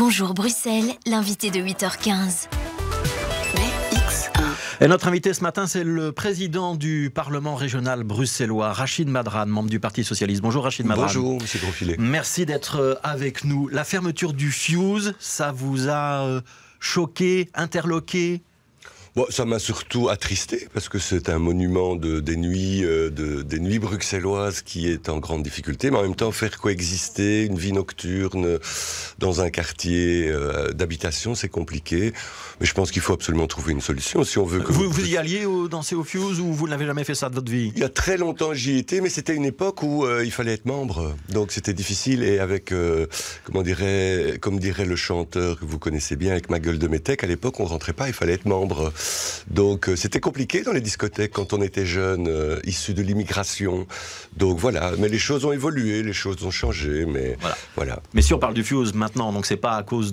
Bonjour Bruxelles, l'invité de 8h15. Et notre invité ce matin, c'est le président du Parlement régional bruxellois, Rachid Madran, membre du Parti socialiste. Bonjour Rachid Madran. Bonjour Monsieur Profilé. Merci d'être euh, avec nous. La fermeture du Fuse, ça vous a euh, choqué, interloqué ça m'a surtout attristé parce que c'est un monument des, nuits, euh, des nuits bruxelloises qui est en grande difficulté, mais en même temps faire coexister une vie nocturne dans un quartier euh, d'habitation, c'est compliqué. Mais je pense qu'il faut absolument trouver une solution si on veut que... Vous, vous, y alliez au, danser au Fuse ou vous n'avez jamais fait ça de votre vie Il y a très longtemps j'y étais, mais c'était une époque où euh, il fallait être membre, donc c'était difficile et avec, comment comme dirait le chanteur que vous connaissez bien, avec ma gueule de métèque, à l'époque on rentrait pas, il fallait être membre. Donc euh, c'était compliqué dans les discothèques quand on était jeune, euh, issu de l'immigration. Donc voilà, mais les choses ont évolué, les choses ont changé, mais voilà. Mais si on parle du Fuse maintenant, donc c'est pas à cause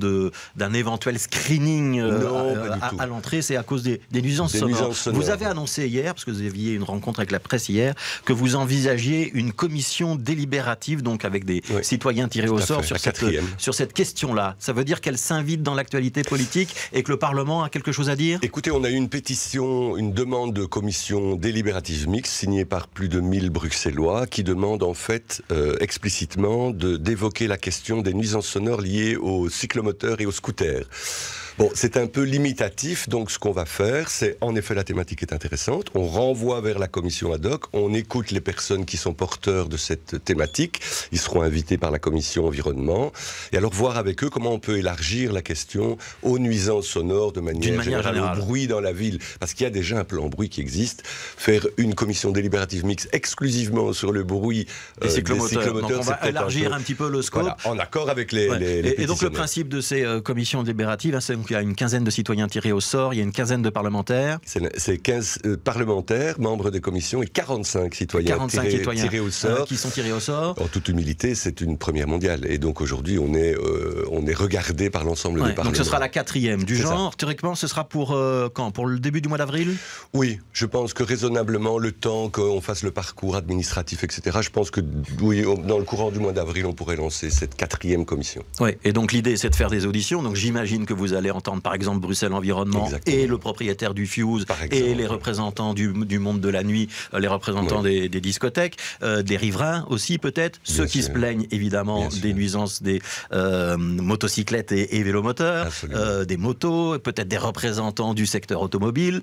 d'un éventuel screening euh, à, l'entrée, c'est à cause des, nuisances, sonores. Vous avez annoncé hier, parce que vous aviez une rencontre avec la presse hier, que vous envisagiez une commission délibérative, donc avec des citoyens tirés au sort sur cette, sur cette question-là. Ça veut dire qu'elle s'invite dans l'actualité politique et que le Parlement a quelque chose à dire Écoutez, on a eu une pétition, une demande de commission délibérative mixte signée par plus de 1000 Bruxellois qui demande en fait euh, explicitement explicitement d'évoquer la question des nuisances sonores liées aux cyclomoteurs et aux scooters. Bon, c'est un peu limitatif, donc ce qu'on va faire, c'est en effet la thématique est intéressante, on renvoie vers la commission ad hoc, on écoute les personnes qui sont porteurs de cette thématique, ils seront invités par la commission environnement, et alors voir avec eux comment on peut élargir la question aux nuisances sonores de manière, manière générale, bruit dans la ville, parce qu'il y a déjà un plan bruit qui existe, faire une commission délibérative mixte exclusivement sur le bruit euh, des, cyclomoteurs. on va élargir un, petit peu le scope. en accord avec les, et, donc le principe de ces euh, commissions délibératives, hein, c'est qu'il y a une quinzaine de citoyens tirés au sort, il y a une quinzaine de parlementaires. C'est 15 euh, parlementaires, membres des commissions, et 45 citoyens, tirés, au hein, sort. qui sont tirés au sort. En toute humilité, c'est une première mondiale. Et donc aujourd'hui, on, est on est regardé par l'ensemble des parlementaires. Donc ce sera la quatrième du genre. Théoriquement, ce sera pour pour le début du mois d'avril Oui, je pense que raisonnablement, le temps qu'on fasse le parcours administratif, etc., je pense que oui, dans le courant du mois d'avril, on pourrait lancer cette quatrième commission. Oui, et donc l'idée, c'est de faire des auditions. Donc j'imagine que vous allez entendre, par exemple, Bruxelles Environnement et le propriétaire du Fuse et les représentants du, monde de la nuit, euh, les représentants des, discothèques, euh, des riverains aussi peut-être, ceux qui se plaignent évidemment des nuisances des euh, motocyclettes et, vélomoteurs, des motos, peut-être des représentants du secteur automobile,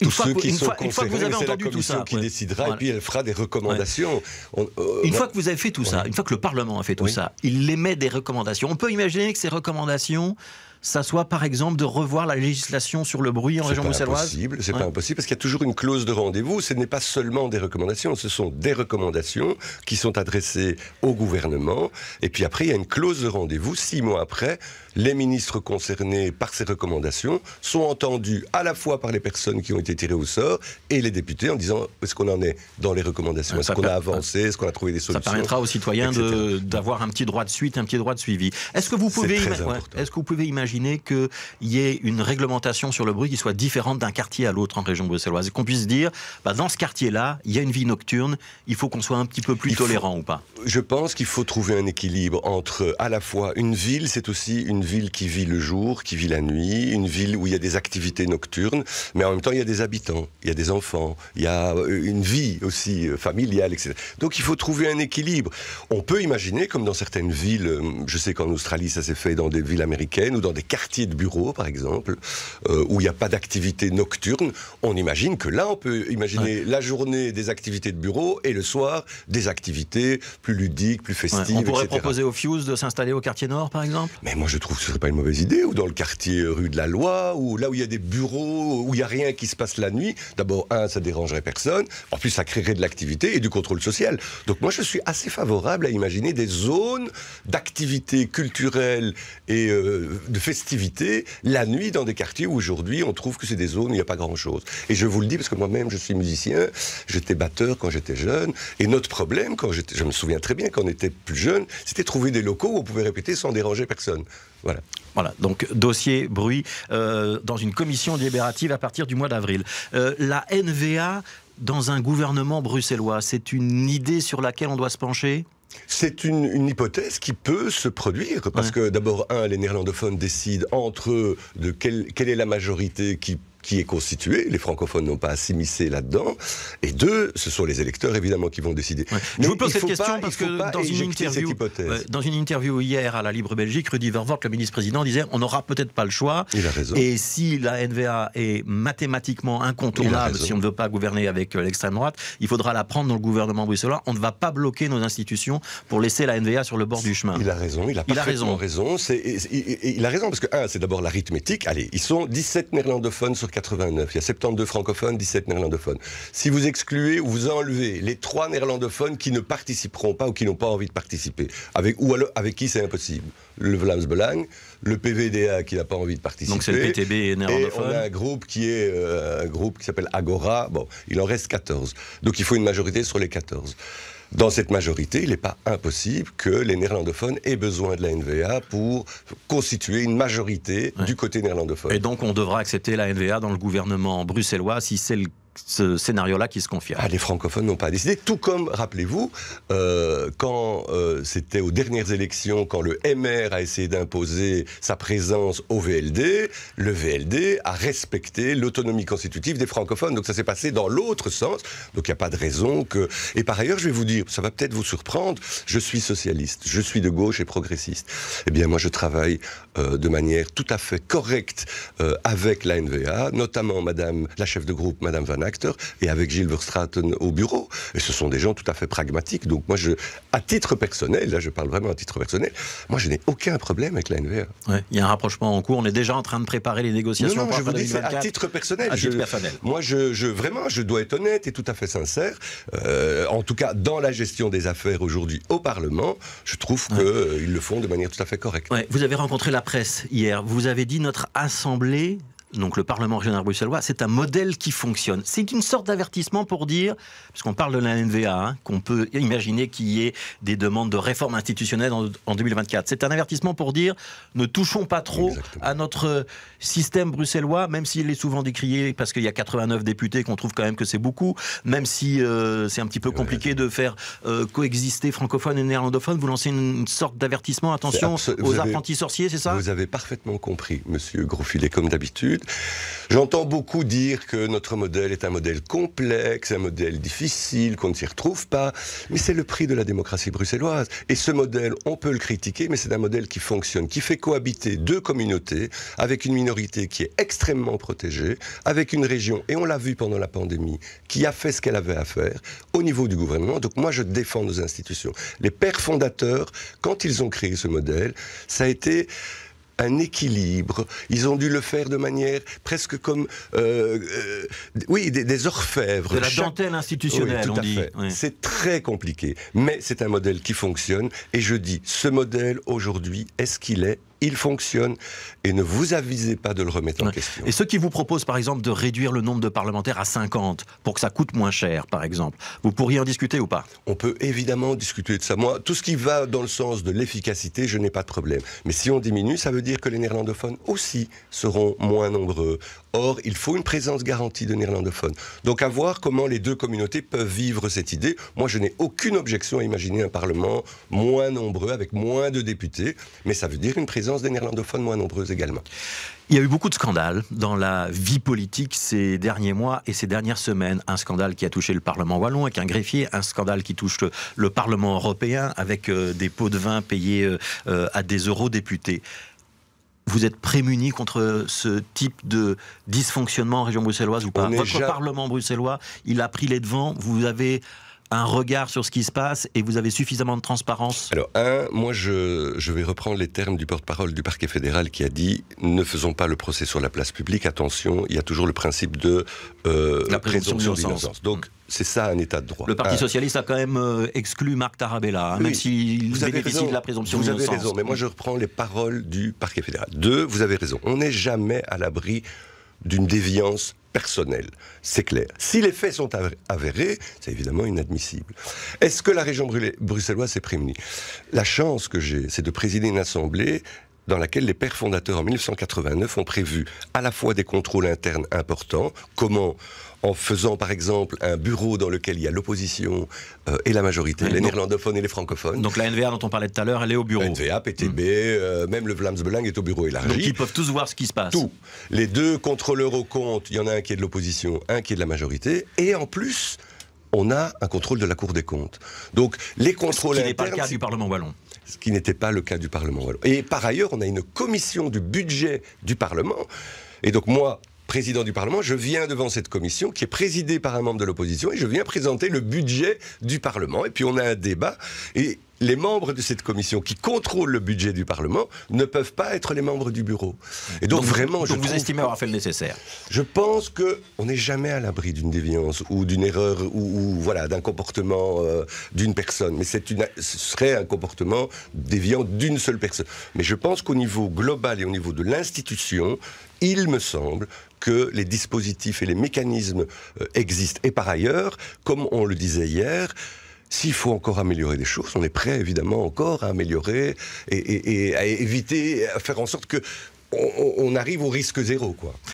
tous ceux qui sont fois, une que vous avez entendu tout ça, qui décidera et puis elle fera des recommandations. Euh, une fois que vous avez fait tout ça, une fois que le Parlement a fait tout ça, il émet des recommandations. On peut imaginer que ces recommandations ça soit par exemple de revoir la législation sur le bruit en région bruxelloise C'est c'est pas impossible, parce qu'il y a toujours une clause de rendez-vous. Ce n'est pas seulement des recommandations, ce sont des recommandations qui sont adressées au gouvernement. Et puis après, il y a une clause de rendez-vous six mois après les ministres concernés par ces recommandations sont entendus à la fois par les personnes qui ont été tirées au sort et les députés en disant est-ce qu'on en est dans les recommandations, euh, est-ce qu'on a avancé, est-ce qu'on a trouvé des solutions. Ça permettra aux citoyens d'avoir un petit droit de suite, un petit droit de suivi. Est-ce que, vous pouvez que vous pouvez imaginer qu'il y ait une réglementation sur le bruit qui soit différente d'un quartier à l'autre en région bruxelloise et qu'on puisse dire bah, dans ce quartier-là, il y a une vie nocturne, il faut qu'on soit un petit peu plus tolérant ou pas Je pense qu'il faut trouver un équilibre entre à la fois une ville, c'est aussi une ville qui vit le jour, qui vit la nuit, une ville où il y a des activités nocturnes, mais en même temps il y a des habitants, il y a des enfants, il y a euh, une vie aussi euh, familiale, etc. Donc il faut trouver un équilibre. On peut imaginer, comme dans certaines villes, euh, je sais qu'en Australie ça s'est fait dans des villes américaines ou dans des quartiers de bureaux par exemple, où il n'y a pas d'activité nocturne, on imagine que là on peut imaginer la journée des activités de bureau et le soir des activités plus ludiques, plus festives. on pourrait proposer aux Fuse de s'installer au quartier nord par exemple Mais moi je trouve ce serait pas une mauvaise idée, ou dans le quartier rue de la Loi, ou là où il y a des bureaux, où il n'y a rien qui se passe la nuit. D'abord, un, ça dérangerait personne. En plus, ça créerait de l'activité et du contrôle social. Donc moi, je suis assez favorable à imaginer des zones d'activité culturelle et euh, de festivité la nuit dans des quartiers où aujourd'hui, on trouve que c'est des zones où il n'y a pas grand-chose. Et je vous le dis parce que moi-même, je suis musicien, j'étais batteur quand j'étais jeune, et notre problème, quand je me souviens très bien quand on était plus jeune, c'était trouver des locaux où on pouvait répéter sans déranger personne. Voilà. Voilà, donc dossier bruit euh, dans une commission libérative à partir du mois d'avril. Euh, la NVA dans un gouvernement bruxellois, c'est une idée sur laquelle on doit se pencher c'est une, hypothèse qui peut se produire, parce que d'abord, un, les néerlandophones décident entre eux de quelle, quelle est la majorité qui qui est constitué, les francophones n'ont pas à s'immiscer là-dedans, et deux, ce sont les électeurs évidemment qui vont décider. Je vous pose cette question parce que dans une, interview, hier à la Libre Belgique, Rudy Vervoort, le ministre-président, disait on n'aura peut-être pas le choix. Il a raison. Et si la NVA est mathématiquement incontournable, si on ne veut pas gouverner avec euh, l'extrême droite, il faudra la prendre dans le gouvernement bruxellois. On ne va pas bloquer nos institutions pour laisser la NVA sur le bord du chemin. Il a raison, il a, il a raison. Il, a raison parce que, un, c'est d'abord l'arithmétique. Allez, ils sont 17 néerlandophones 89. Il y a 72 francophones, 17 néerlandophones. Si vous excluez ou vous enlevez les trois néerlandophones qui ne participeront pas ou qui n'ont pas envie de participer, avec, ou alors, avec qui c'est impossible Le Vlaams Belang, le PVDA qui n'a pas envie de participer. Donc c'est le PTB néerlandophone. Et on a un groupe qui est euh, un groupe qui s'appelle Agora. Bon, il en reste 14. Donc il faut une majorité sur les 14 dans cette majorité, il n'est pas impossible que les néerlandophones aient besoin de la NVA pour constituer une majorité du côté néerlandophone. Et donc on devra accepter la NVA dans le gouvernement bruxellois si c'est le ce scénario-là qui se confirme. Ah, les francophones n'ont pas décidé, tout comme, rappelez-vous, euh, quand euh, c'était aux dernières élections, quand le MR a essayé d'imposer sa présence au VLD, le VLD a respecté l'autonomie constitutive des francophones. Donc ça s'est passé dans l'autre sens. Donc il n'y a pas de raison que... Et par ailleurs, je vais vous dire, ça va peut-être vous surprendre, je suis socialiste, je suis de gauche et progressiste. Eh bien moi, je travaille euh, de manière tout à fait correcte avec la NVA, notamment Madame, la chef de groupe, Madame vanna et avec Gilbert Stratton au bureau. Et ce sont des gens tout à fait pragmatiques. Donc moi, je, à titre personnel, là je parle vraiment à titre personnel, moi je n'ai aucun problème avec la NVA. Il y a un rapprochement en cours, on est déjà en train de préparer les négociations. Non, je vous dis à titre personnel. À titre personnel. Moi, je, vraiment, je dois être honnête et tout à fait sincère. Euh, en tout cas, dans la gestion des affaires aujourd'hui au Parlement, je trouve qu'ils le font de manière tout à fait correcte. vous avez rencontré la presse hier. Vous avez dit notre assemblée donc le Parlement régional bruxellois, c'est un modèle qui fonctionne. C'est une sorte d'avertissement pour dire, qu'on parle de la NVA, hein, qu'on peut imaginer qu'il y ait des demandes de réforme institutionnelle en, 2024. C'est un avertissement pour dire, ne touchons pas trop à notre système bruxellois, même s'il est souvent décrié, parce qu'il y a 89 députés qu'on trouve quand même que c'est beaucoup, même si euh, c'est un petit peu compliqué de faire euh, coexister francophone et néerlandophone. vous lancez une, sorte d'avertissement, attention aux apprentis sorciers, c'est ça Vous avez parfaitement compris, monsieur Grofilet, comme d'habitude. J'entends beaucoup dire que notre modèle est un modèle complexe, un modèle difficile, qu'on ne s'y retrouve pas, mais c'est le prix de la démocratie bruxelloise. Et ce modèle, on peut le critiquer, mais c'est un modèle qui fonctionne, qui fait cohabiter deux communautés avec une minorité qui est extrêmement protégée, avec une région, et on l'a vu pendant la pandémie, qui a fait ce qu'elle avait à faire au niveau du gouvernement. Donc moi, je défends nos institutions. Les pères fondateurs, quand ils ont créé ce modèle, ça a été un équilibre. Ils ont dû le faire de manière presque comme, euh, euh, oui, des, orfèvres. De la dentelle institutionnelle, C'est très compliqué, mais c'est un modèle qui fonctionne. Et je dis, ce modèle aujourd'hui, est-ce qu'il est il fonctionne et ne vous avisez pas de le remettre en question. Et ceux qui vous proposent par exemple de réduire le nombre de parlementaires à 50 pour que ça coûte moins cher par exemple, vous pourriez en discuter ou pas On peut évidemment discuter de ça. Moi, tout ce qui va dans le sens de l'efficacité, je n'ai pas de problème. Mais si on diminue, ça veut dire que les néerlandophones aussi seront moins nombreux. Or, il faut une présence garantie de néerlandophones. Donc, à voir comment les deux communautés peuvent vivre cette idée. Moi, je n'ai aucune objection à imaginer un Parlement moins nombreux, avec moins de députés, mais ça veut dire une présence des néerlandophones moins nombreuses également. Il y a eu beaucoup de scandales dans la vie politique ces derniers mois et ces dernières semaines. Un scandale qui a touché le Parlement wallon avec un greffier, un scandale qui touche le, Parlement européen avec euh, des pots de vin payés euh, euh, à des eurodéputés vous êtes prémunis contre ce type de dysfonctionnement en région bruxelloise ou Votre Parlement bruxellois, il a pris les devants, vous avez un regard sur ce qui se passe et vous avez suffisamment de transparence Alors, un, moi je, je vais reprendre les termes du porte-parole du parquet fédéral qui a dit ne faisons pas le procès sur la place publique, attention, il y a toujours le principe de euh, la présomption d'innocence. Donc, mm. C'est ça un état de droit. Le Parti ah. socialiste a quand même euh, exclu Marc Tarabella, hein, même s'il bénéficie de la présomption d'innocence. Vous avez raison, mais moi je reprends les paroles du parquet fédéral. Deux, vous avez raison, on n'est jamais à l'abri d'une déviance personnel. C'est clair. Si les faits sont avérés, c'est évidemment inadmissible. Est-ce que la région bruxelloise s'est prémunie La chance que j'ai, c'est de présider une assemblée dans laquelle les pères fondateurs en 1989 ont prévu à la fois des contrôles internes importants, comment en faisant par exemple un bureau dans lequel il y a l'opposition euh, et la majorité, les néerlandophones et les francophones. Donc la NVA dont on parlait tout à l'heure, elle est au bureau. NVA, PTB, mm. euh, même le Vlaamsbelang est au bureau élargi. Donc ils peuvent tous voir ce qui se passe. Tout. Les deux contrôleurs au compte, il y en a un qui est de l'opposition, un qui est de la majorité, et en plus on a un contrôle de la Cour des comptes. Donc les contrôles Ce qui n'est pas le cas du Parlement wallon. Ce qui n'était pas le cas du Parlement wallon. Et par ailleurs, on a une commission du budget du Parlement. Et donc moi, président du Parlement, je viens devant cette commission qui est présidée par un membre de l'opposition et je viens présenter le budget du Parlement. Et puis on a un débat. Et les membres de cette commission qui contrôlent le budget du Parlement ne peuvent pas être les membres du bureau. Et donc, vraiment, je vous estimez avoir fait le nécessaire. Je pense que on n'est jamais à l'abri d'une déviance ou d'une erreur ou, voilà d'un comportement euh, d'une personne. Mais c'est ce serait un comportement déviant d'une seule personne. Mais je pense qu'au niveau global et au niveau de l'institution, il me semble que les dispositifs et les mécanismes euh, existent. Et par ailleurs, comme on le disait hier. S'il faut encore améliorer des choses, on est prêt évidemment encore à améliorer et, à éviter, à faire en sorte qu'on arrive au risque zéro. Quoi.